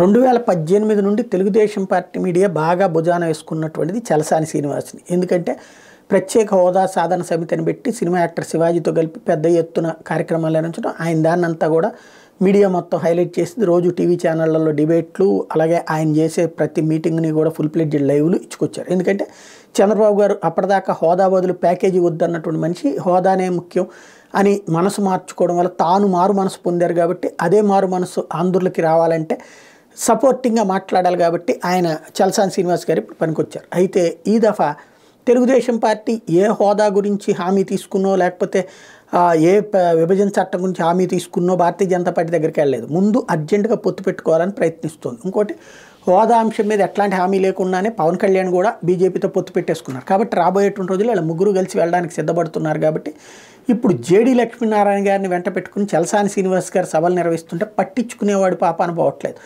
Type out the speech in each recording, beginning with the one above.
రెండు వేల పద్దెనిమిది నుండి తెలుగుదేశం పార్టీ మీడియా బాగా భుజాన వేసుకున్నటువంటిది చలసాని శ్రీనివాసుని ఎందుకంటే ప్రత్యేక హోదా సాధన సమితిని పెట్టి సినిమా యాక్టర్ శివాజీతో కలిపి పెద్ద ఎత్తున కార్యక్రమాలు నిర్వహించడం ఆయన దాన్నంతా కూడా మీడియా మొత్తం హైలైట్ చేసింది రోజు టీవీ ఛానళ్లలో డిబేట్లు అలాగే ఆయన చేసే ప్రతి మీటింగ్ని కూడా ఫుల్ ప్లేడ్జెడ్ లైవ్లు ఇచ్చుకొచ్చారు ఎందుకంటే చంద్రబాబు గారు అప్పటిదాకా హోదా బదులు ప్యాకేజీ వద్దన్నటువంటి మనిషి హోదానే ముఖ్యం అని మనసు మార్చుకోవడం వల్ల తాను మారు మనసు పొందారు కాబట్టి అదే మారు మనసు ఆంధ్రులకి రావాలంటే సపోర్టింగ్గా మాట్లాడాలి కాబట్టి ఆయన చల్సాన్ శ్రీనివాస్ గారు ఇప్పుడు పనికొచ్చారు అయితే ఈ దఫా తెలుగుదేశం పార్టీ ఏ హోదా గురించి హామీ తీసుకున్నో లేకపోతే ఏ విభజన చట్టం గురించి హామీ తీసుకున్నో భారతీయ జనతా పార్టీ దగ్గరికి వెళ్ళలేదు ముందు అర్జెంటుగా పొత్తు పెట్టుకోవాలని ప్రయత్నిస్తుంది ఇంకోటి హోదా అంశం మీద ఎట్లాంటి హామీ లేకుండానే పవన్ కళ్యాణ్ కూడా బీజేపీతో పొత్తు పెట్టేసుకున్నారు కాబట్టి రాబోయేటువంటి రోజులు వీళ్ళ ముగ్గురు కలిసి వెళ్ళడానికి సిద్ధపడుతున్నారు కాబట్టి ఇప్పుడు జేడీ లక్ష్మీనారాయణ గారిని వెంట పెట్టుకుని చలసాని శ్రీనివాస్ గారు సభలు నిర్వహిస్తుంటే పట్టించుకునేవాడు పాపాను పోవట్లేదు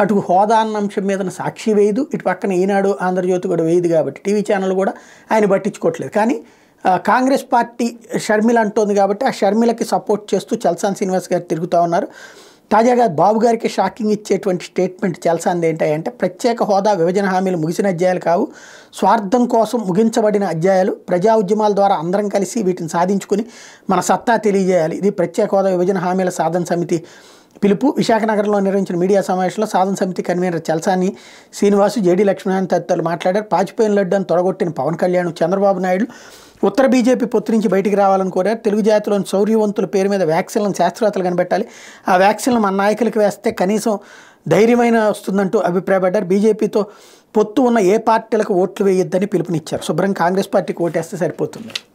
అటు హోదా అన్న అంశం మీద సాక్షి వేయదు ఇటు పక్కన ఈనాడు ఆంధ్రజ్యోతి కూడా వేయదు కాబట్టి టీవీ ఛానల్ కూడా ఆయన పట్టించుకోవట్లేదు కానీ కాంగ్రెస్ పార్టీ షర్మిల అంటోంది కాబట్టి ఆ షర్మిలకి సపోర్ట్ చేస్తూ చల్సాన్ శ్రీనివాస్ గారు తిరుగుతూ ఉన్నారు తాజాగా బాబు గారికి షాకింగ్ ఇచ్చేటువంటి స్టేట్మెంట్ చేల్సాంది ఏంటంటే ప్రత్యేక హోదా విభజన హామీలు ముగిసిన అధ్యాయాలు కావు స్వార్థం కోసం ముగించబడిన అధ్యాయాలు ప్రజా ఉద్యమాల ద్వారా అందరం కలిసి వీటిని సాధించుకుని మన సత్తా తెలియజేయాలి ఇది ప్రత్యేక హోదా విభజన హామీల సాధన సమితి పిలుపు విశాఖనగరంలో నిర్వహించిన మీడియా సమావేశంలో సాధన సమితి కన్వీనర్ చల్సాని శ్రీనివాసు జేడీ లక్ష్మీనారాయణ తదితరులు మాట్లాడారు పాచిపోయిన లడ్డను తొడగొట్టిన పవన్ కళ్యాణ్ చంద్రబాబు నాయుడు ఉత్తర బీజేపీ పొత్తు నుంచి బయటికి రావాలని కోరారు తెలుగు జాతిలోని శౌర్యవంతుల పేరు మీద వ్యాక్సిన్లను శాస్త్రవేత్తలు కనిపెట్టాలి ఆ వ్యాక్సిన్లు మన నాయకులకు వేస్తే కనీసం ధైర్యమైన వస్తుందంటూ అభిప్రాయపడ్డారు బీజేపీతో పొత్తు ఉన్న ఏ పార్టీలకు ఓట్లు వేయొద్దని పిలుపునిచ్చారు శుభ్రం కాంగ్రెస్ పార్టీకి ఓటేస్తే సరిపోతుంది